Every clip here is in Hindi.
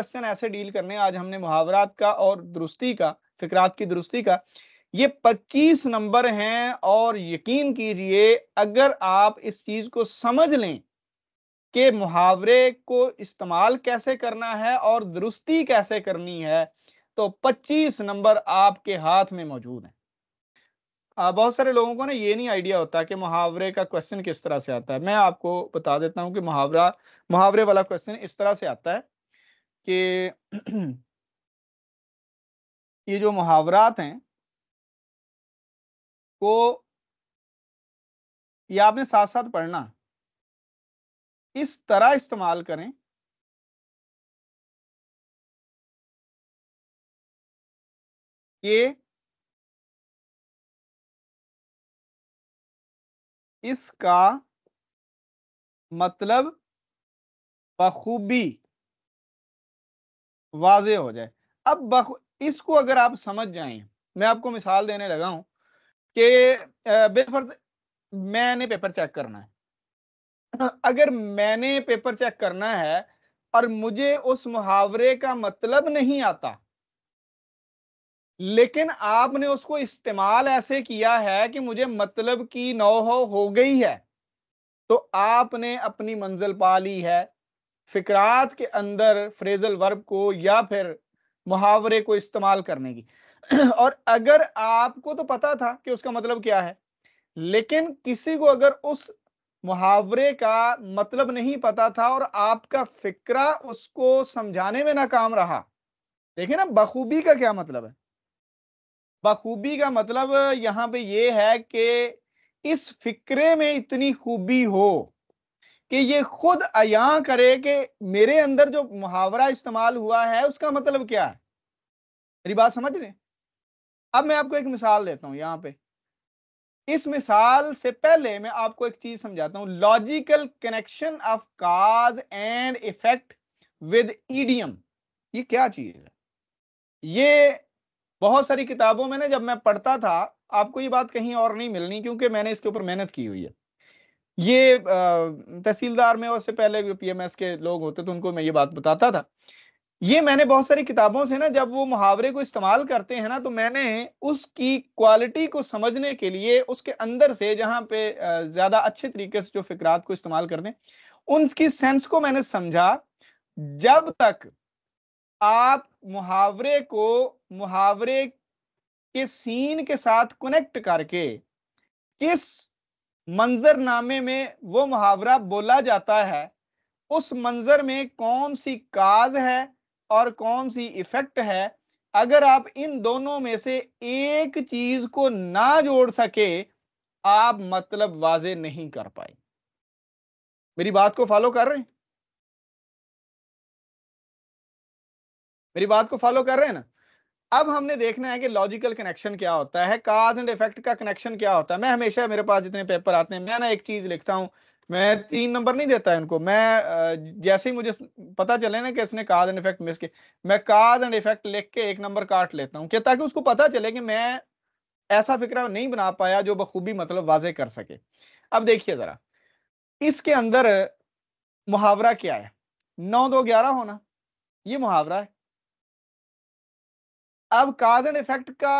क्वेश्चन ऐसे डील करने आज हमने मुहावरात का और दुरुस्ती का फिक्रात की दुरुस्ती का ये 25 नंबर हैं और यकीन कीजिए अगर आप इस चीज को समझ लें कि मुहावरे को इस्तेमाल कैसे करना है और दुरुस्ती कैसे करनी है तो 25 नंबर आपके हाथ में मौजूद है बहुत सारे लोगों को ना ये नहीं आइडिया होता कि मुहावरे का क्वेश्चन किस तरह से आता है मैं आपको बता देता हूं कि मुहावरा मुहावरे वाला क्वेश्चन इस तरह से आता है कि ये जो मुहावरात हैं को ये आपने साथ साथ पढ़ना इस तरह इस्तेमाल करें कि इसका मतलब बखूबी वाज हो जाए अब इसको अगर आप समझ जाए मैं आपको मिसाल देने लगा हूं कि बेफर्ज मैंने पेपर चेक करना है अगर मैंने पेपर चेक करना है और मुझे उस मुहावरे का मतलब नहीं आता लेकिन आपने उसको इस्तेमाल ऐसे किया है कि मुझे मतलब की नौ हो, हो गई है तो आपने अपनी मंजिल पा ली है फिक्रात के अंदर फ्रेजल वर्ब को या फिर मुहावरे को इस्तेमाल करने की और अगर आपको तो पता था कि उसका मतलब क्या है लेकिन किसी को अगर उस मुहावरे का मतलब नहीं पता था और आपका फिक्रा उसको समझाने में नाकाम रहा देखिए ना बखूबी का क्या मतलब है बखूबी का मतलब यहां पे ये है कि इस फिक्रे में इतनी खूबी हो कि ये खुद अया करे कि मेरे अंदर जो मुहावरा इस्तेमाल हुआ है उसका मतलब क्या है मेरी बात समझ रहे अब मैं आपको एक मिसाल देता हूं यहां पे इस मिसाल से पहले मैं आपको एक चीज समझाता हूं logical connection of cause and effect with idiom ये क्या चीज है ये बहुत सारी किताबों में ना जब मैं पढ़ता था आपको ये बात कहीं और नहीं मिलनी क्योंकि मैंने इसके ऊपर मेहनत की हुई है ये तहसीलदार में और उससे पहले पीएमएस के लोग होते थे उनको मैं ये बात बताता था ये मैंने बहुत सारी किताबों से ना जब वो मुहावरे को इस्तेमाल करते हैं ना तो मैंने उसकी क्वालिटी को समझने के लिए उसके अंदर से जहाँ पे ज्यादा अच्छे तरीके से जो फिक्रात को इस्तेमाल करते हैं उनकी सेंस को मैंने समझा जब तक आप मुहावरे को मुहावरे के सीन के साथ कनेक्ट करके किस मंजरनामे में वो मुहावरा बोला जाता है उस मंजर में कौन सी काज है और कौन सी इफेक्ट है अगर आप इन दोनों में से एक चीज को ना जोड़ सके आप मतलब वाजे नहीं कर पाए मेरी बात को फॉलो कर रहे हैं मेरी बात को फॉलो कर रहे हैं ना अब हमने देखना है कि लॉजिकल कनेक्शन क्या होता है काज एंड इफेक्ट का कनेक्शन क्या होता है मैं हमेशा मेरे पास जितने पेपर आते हैं मैं ना एक चीज लिखता हूँ मैं तीन नंबर नहीं देता है उनको मैं जैसे ही मुझे पता चले ना कि इसने काज एंड इफेक्ट मिस किया मैं काज एंड इफेक्ट लिख के एक नंबर काट लेता हूँ ताकि उसको पता चले कि मैं ऐसा फिक्रा नहीं बना पाया जो बखूबी मतलब वाजे कर सके अब देखिए जरा इसके अंदर मुहावरा क्या है नौ दो ग्यारह होना ये मुहावरा है अब काज एंड इफेक्ट का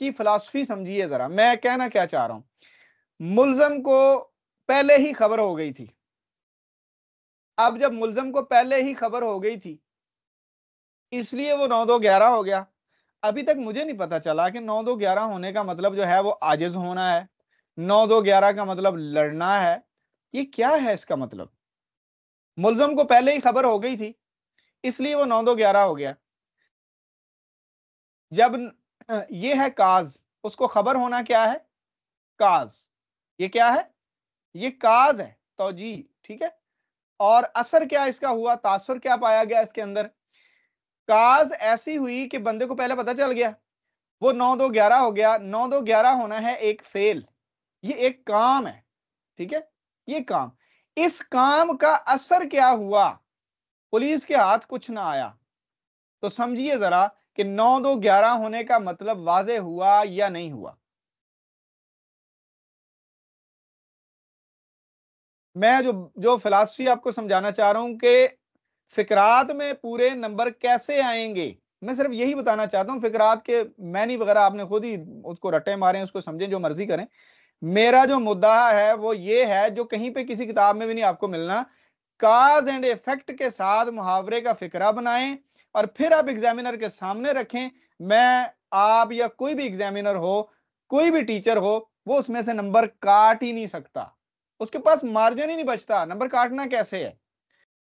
की फिलासफी समझिए जरा मैं कहना क्या चाह रहा हूं मुलजम को पहले ही खबर हो गई थी अब जब मुलजम को पहले ही खबर हो गई थी इसलिए वो नौ दो ग्यारह हो गया अभी तक मुझे नहीं पता चला कि नौ दो ग्यारह होने का मतलब जो है वो आजिज होना है नौ दो ग्यारह का मतलब लड़ना है ये क्या है इसका मतलब मुलजम को पहले ही खबर हो गई थी इसलिए वो नौ दो ग्यारह हो गया जब ये है काज उसको खबर होना क्या है काज ये क्या है ये काज है तो जी ठीक है और असर क्या इसका हुआ तासुर क्या पाया गया इसके अंदर काज ऐसी हुई कि बंदे को पहले पता चल गया वो नौ दो ग्यारह हो गया नौ दो ग्यारह होना है एक फेल ये एक काम है ठीक है ये काम इस काम का असर क्या हुआ पुलिस के हाथ कुछ ना आया तो समझिए जरा कि नौ दो ग्यारह होने का मतलब वाजे हुआ या नहीं हुआ मैं जो जो फिलासफी आपको समझाना चाह रहा हूं कि फिक्रात में पूरे नंबर कैसे आएंगे मैं सिर्फ यही बताना चाहता हूं फिकरात के मैनी वगैरह आपने खुद ही उसको रटे मारे उसको समझें जो मर्जी करें मेरा जो मुद्दा है वो ये है जो कहीं पे किसी किताब में भी नहीं आपको मिलना काज एंड इफेक्ट के साथ मुहावरे का फिकरा बनाएं और फिर आप एग्जामिनर के सामने रखें मैं आप या कोई भी एग्जामिनर हो कोई भी टीचर हो वो उसमें से नंबर काट ही नहीं सकता उसके पास मार्जिन ही नहीं बचता नंबर काटना कैसे है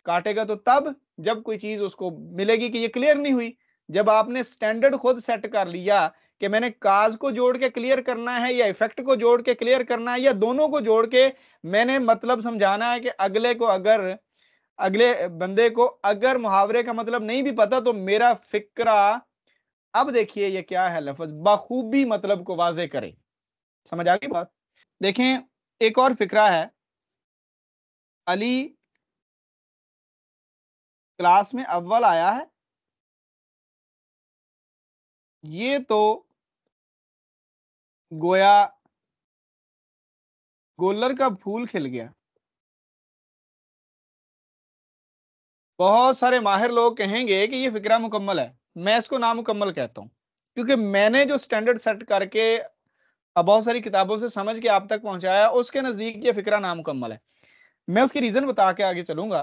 काटेगा तो तब जब कोई चीज उसको मिलेगी कि ये क्लियर नहीं हुई जब आपने स्टैंडर्ड खुद सेट कर लिया कि मैंने काज को जोड़ के क्लियर करना है या इफेक्ट को जोड़ के क्लियर करना है या दोनों को जोड़ के मैंने मतलब समझाना है कि अगले को अगर अगले बंदे को अगर मुहावरे का मतलब नहीं भी पता तो मेरा फिक्रा अब देखिए ये क्या है लफज बखूबी मतलब को वाजे करे समझ आ गई बात देखें एक और फिक्रा है अली क्लास में अव्वल आया है ये तो गोया गोलर का फूल खिल गया बहुत सारे माहिर लोग कहेंगे कि ये फिक्रा मुकम्मल है मैं इसको नामुकम्मल कहता हूँ क्योंकि मैंने जो स्टैंडर्ड सेट करके बहुत सारी किताबों से समझ के आप तक पहुंचाया उसके नज़दीक ये फिक्रा नामुकम्मल है मैं उसकी रीज़न बता के आगे चलूंगा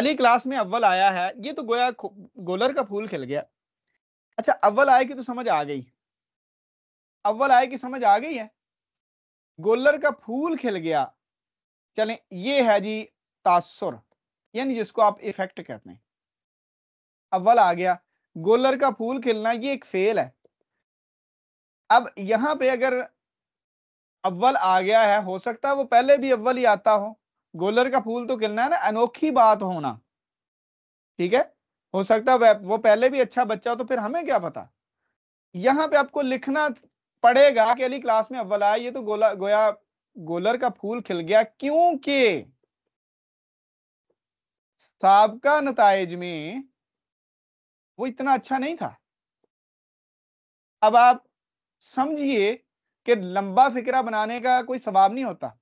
अली क्लास में अव्वल आया है ये तो गोया गोलर का फूल खिल गया अच्छा अव्वल आए की तो समझ आ गई अव्वल आए की समझ आ गई है गोलर का फूल खिल गया चले ये है जी तासुर यानी जिसको आप इफेक्ट कहते हैं अव्वल आ गया गोलर का फूल खिलना ये एक फेल है अब यहाँ पे अगर अव्वल आ गया है हो सकता है वो पहले भी अव्वल ही आता हो गोलर का फूल तो खिलना है ना अनोखी बात होना ठीक है हो सकता है वो पहले भी अच्छा बच्चा हो तो फिर हमें क्या पता यहाँ पे आपको लिखना पड़ेगा कि अली क्लास में अव्वल आया ये तो गोला गोया गोलर का फूल खिल गया क्योंकि सबका नतज में वो इतना अच्छा नहीं था अब आप समझिए कि लंबा फिक्रा बनाने का कोई सवाब नहीं होता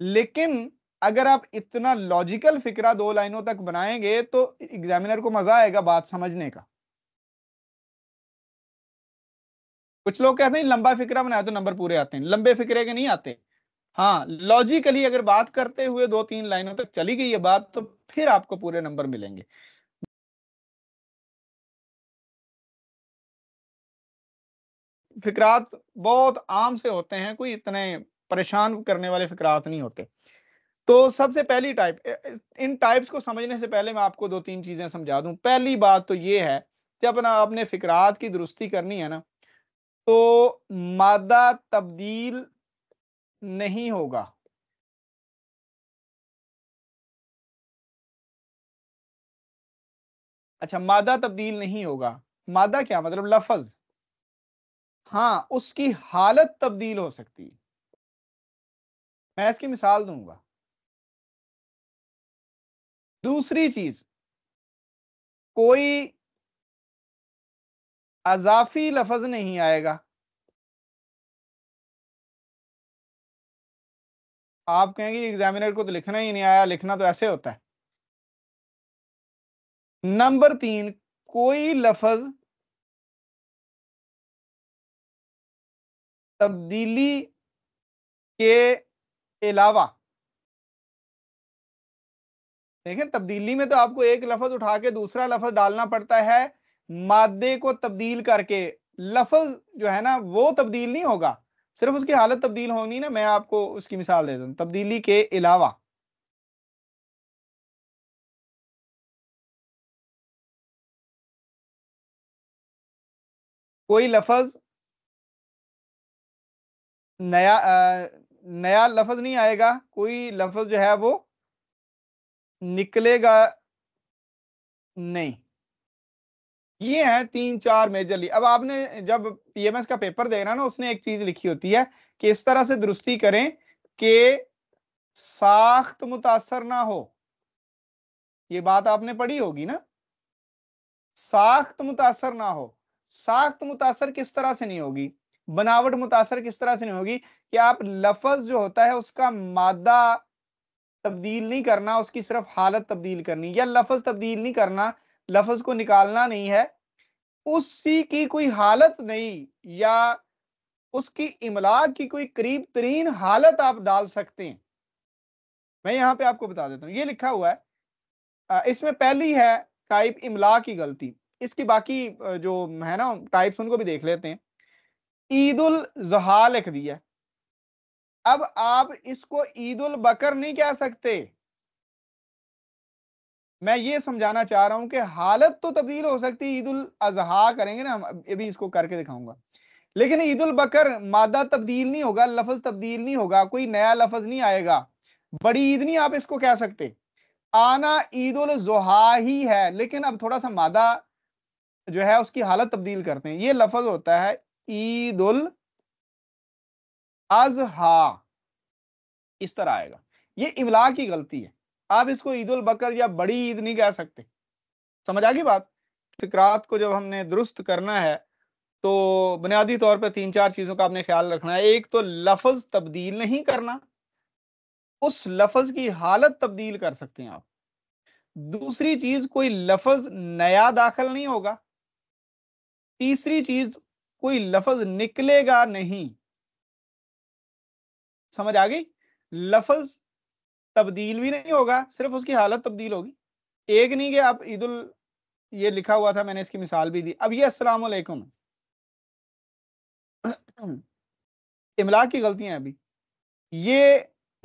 लेकिन अगर आप इतना लॉजिकल फिक्रा दो लाइनों तक बनाएंगे तो एग्जामिनर को मजा आएगा बात समझने का कुछ लोग कहते हैं लंबा फिक्रा बनाया तो नंबर पूरे आते हैं लंबे फिक्रे के नहीं आते हाँ लॉजिकली अगर बात करते हुए दो तीन लाइनों तक चली गई ये बात तो फिर आपको पूरे नंबर मिलेंगे फिक्रात बहुत आम से होते हैं कोई इतने परेशान करने वाले फिक्रात नहीं होते तो सबसे पहली टाइप इन टाइप्स को समझने से पहले मैं आपको दो तीन चीजें समझा दूं पहली बात तो ये है कि अपना अपने फिक्रात की दुरुस्ती करनी है ना तो मादा तब्दील नहीं होगा अच्छा मादा तब्दील नहीं होगा मादा क्या मतलब लफज हाँ उसकी हालत तब्दील हो सकती है मैं इसकी मिसाल दूंगा दूसरी चीज कोई अजाफी लफज नहीं आएगा आप कहेंगे एग्जामिनर को तो लिखना ही नहीं आया लिखना तो ऐसे होता है नंबर तीन कोई लफज तब्दीली के अलावा देखें तब्दीली में तो आपको एक लफज उठा के दूसरा लफज डालना पड़ता है मादे को तब्दील करके लफज जो है ना वो तब्दील नहीं होगा सिर्फ उसकी हालत तब्दील होनी ना मैं आपको उसकी मिसाल दे दू तब्दीली के अलावा कोई लफज नया आ, नया लफज नहीं आएगा कोई लफज जो है वो निकलेगा नहीं ये है तीन चार मेजरली अब आपने जब पीएमएस का पेपर देखना ना उसने एक चीज लिखी होती है कि इस तरह से दुरुस्ती करें कि साख्त मुतासर ना हो ये बात आपने पढ़ी होगी ना साख्त मुतासर ना हो साख्त मुतासर किस तरह से नहीं होगी बनावट मुतासर किस तरह से नहीं होगी कि आप लफज जो होता है उसका मादा तब्दील नहीं करना उसकी सिर्फ हालत तब्दील करनी या लफज तब्दील नहीं करना लफज को निकालना नहीं है उसी की कोई हालत नहीं या उसकी इमला की कोई करीब तरीन हालत आप डाल सकते हैं मैं यहाँ पे आपको बता देता हूँ ये लिखा हुआ है इसमें पहली है टाइप इमला की गलती इसकी बाकी जो है ना टाइप्स उनको भी देख लेते हैं ईद उल जहा लिख दिया अब आप इसको ईद उल बकर नहीं कह सकते मैं ये समझाना चाह रहा हूं कि हालत तो तब्दील हो सकती है ईद उल अजहा करेंगे ना अभी इसको करके दिखाऊंगा लेकिन ईद उल बकर मादा तब्दील नहीं होगा लफज तब्दील नहीं होगा कोई नया लफज नहीं आएगा बड़ी ईद नहीं आप इसको कह सकते आना ईद उल जुहा ही है लेकिन अब थोड़ा सा मादा जो है उसकी हालत तब्दील करते हैं ये लफज होता है ईद उल अजहा इस तरह आएगा ये इमला की गलती है आप इसको ईद उल बकर या बड़ी ईद नहीं कह सकते समझ आ गई बात फिक्रात को जब हमने दुरुस्त करना है तो बुनियादी तौर पर तीन चार चीज़ों का आपने ख्याल रखना है एक तो लफज तब्दील नहीं करना उस लफज की हालत तब्दील कर सकते हैं आप दूसरी चीज कोई लफज नया दाखिल नहीं होगा तीसरी चीज कोई लफज निकलेगा नहीं समझ आ गई लफज तब्दील भी नहीं होगा सिर्फ उसकी हालत तब्दील होगी एक नहीं कि आप ईद उल ये लिखा हुआ था मैंने इसकी मिसाल भी दी अब ये अस्सलाम वालेकुम इमला की गलतियां अभी ये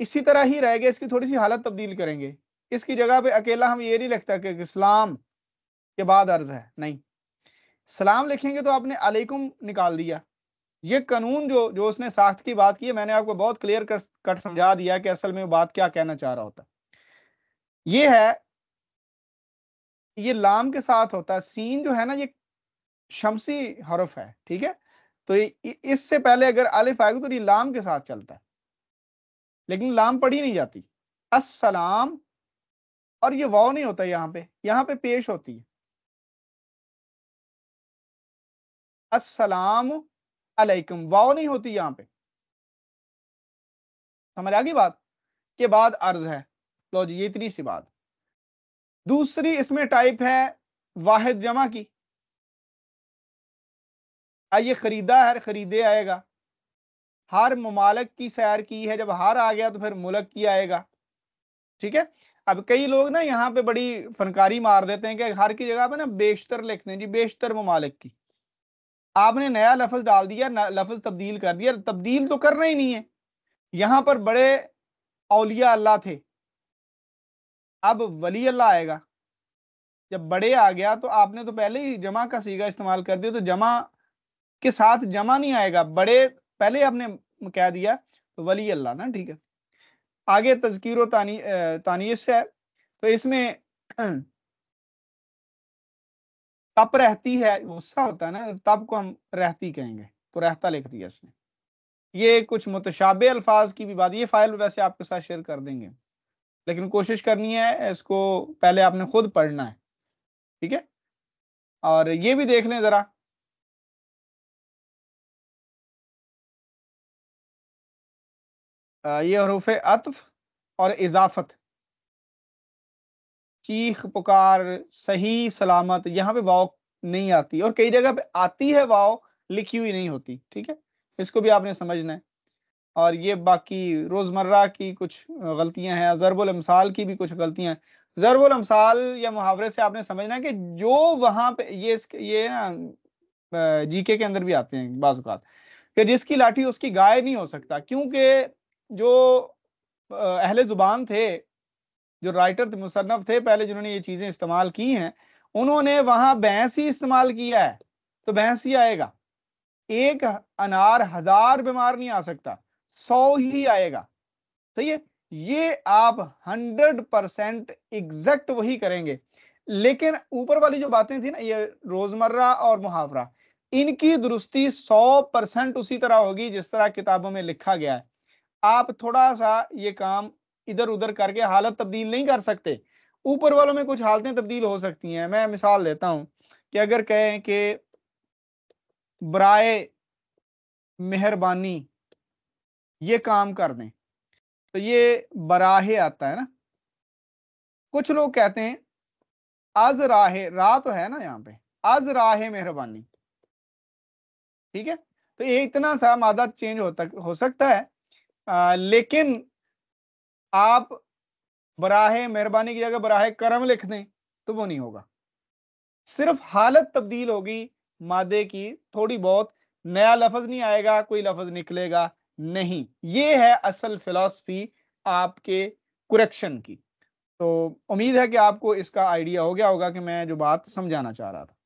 इसी तरह ही रहेगा इसकी थोड़ी सी हालत तब्दील करेंगे इसकी जगह पे अकेला हम ये नहीं लिखता कि इस्लाम के बाद अर्ज है नहीं सलाम लिखेंगे तो आपने अलैकुम निकाल दिया ये कानून जो जो उसने साख्त की बात की है मैंने आपको बहुत क्लियर कर, कट समझा दिया कि असल में वो बात क्या कहना चाह रहा होता ये है ये लाम के साथ होता है सीन जो है ना ये शमसी हरफ है ठीक है तो इससे पहले अगर अलिफ आएगा तो ये लाम के साथ चलता है लेकिन लाम पढ़ी नहीं जाती असलाम और ये वाव नहीं होता यहाँ पे यहाँ पे पेश होती है असलाम अलैकुम वाओ नहीं होती यहाँ पे समझ आ गई बात के बाद अर्ज है लो जी ये इतनी सी बात दूसरी इसमें टाइप है वाहिद जमा की आइए खरीदा है खरीदे आएगा हर ममालक की सैर की है जब हार आ गया तो फिर मुलक की आएगा ठीक है अब कई लोग ना यहाँ पे बड़ी फनकारी मार देते हैं कि हर की जगह पे ना बेशतर लिखते हैं जी बेशतर ममालक की आपने नया लफज डाल दिया लफज तब्दील कर दिया तब्दील तो करना ही नहीं है यहां पर बड़े अलिया अल्लाह थे अब वली अल्लाह आएगा जब बड़े आ गया तो आपने तो पहले ही जमा का सीगा इस्तेमाल कर दिया तो जमा के साथ जमा नहीं आएगा बड़े पहले आपने कह दिया तो वली अल्लाह ना ठीक है आगे तस्कीर तानी तानियस है तो इसमें तप रहती है गुस्सा होता है ना तब को हम रहती कहेंगे तो रहता लिख दिया इसने ये कुछ मुतशाबे अल्फाज की भी बात ये फाइल वैसे आपके साथ शेयर कर देंगे लेकिन कोशिश करनी है इसको पहले आपने खुद पढ़ना है ठीक है और ये भी देख लें ज़रा ये हरूफ अतफ और इजाफत चीख पुकार सही सलामत यहाँ पे वाव नहीं आती और कई जगह पे आती है वाव लिखी हुई नहीं होती ठीक है इसको भी आपने समझना है और ये बाकी रोज़मर्रा की कुछ गलतियां हैं ज़रबुल अमसाल की भी कुछ गलतियां हैं ज़रबुल अमसाल या मुहावरे से आपने समझना है कि जो वहाँ पे ये ये ना जीके के अंदर भी आते हैं बाज़ात कि जिसकी लाठी उसकी गाय नहीं हो सकता क्योंकि जो अहले ज़ुबान थे जो राइटर थे मुसन्फ थे पहले जिन्होंने ये चीजें इस्तेमाल की हैं उन्होंने वहां भैंस ही इस्तेमाल किया है तो भैंस ही आएगा एक अनार हजार बीमार नहीं आ सकता सौ ही आएगा सही है ये आप हंड्रेड परसेंट एग्जैक्ट वही करेंगे लेकिन ऊपर वाली जो बातें थी ना ये रोजमर्रा और मुहावरा इनकी दुरुस्ती सौ परसेंट उसी तरह होगी जिस तरह किताबों में लिखा गया है आप थोड़ा सा ये काम इधर उधर करके हालत तब्दील नहीं कर सकते ऊपर वालों में कुछ हालतें तब्दील हो सकती हैं मैं मिसाल देता हूं कि अगर कहें कि बराए मेहरबानी ये काम कर दें तो ये बराहे आता है ना कुछ लोग कहते हैं आज राहे राह तो है ना यहाँ पे आज राहे मेहरबानी ठीक है तो ये इतना सा मादा चेंज होता हो सकता है आ, लेकिन आप बराह मेहरबानी की जगह बराह करम लिख दें तो वो नहीं होगा सिर्फ हालत तब्दील होगी मादे की थोड़ी बहुत नया लफज नहीं आएगा कोई लफज निकलेगा नहीं ये है असल फिलोसफी आपके कुरेक्शन की तो उम्मीद है कि आपको इसका आइडिया हो गया होगा कि मैं जो बात समझाना चाह रहा था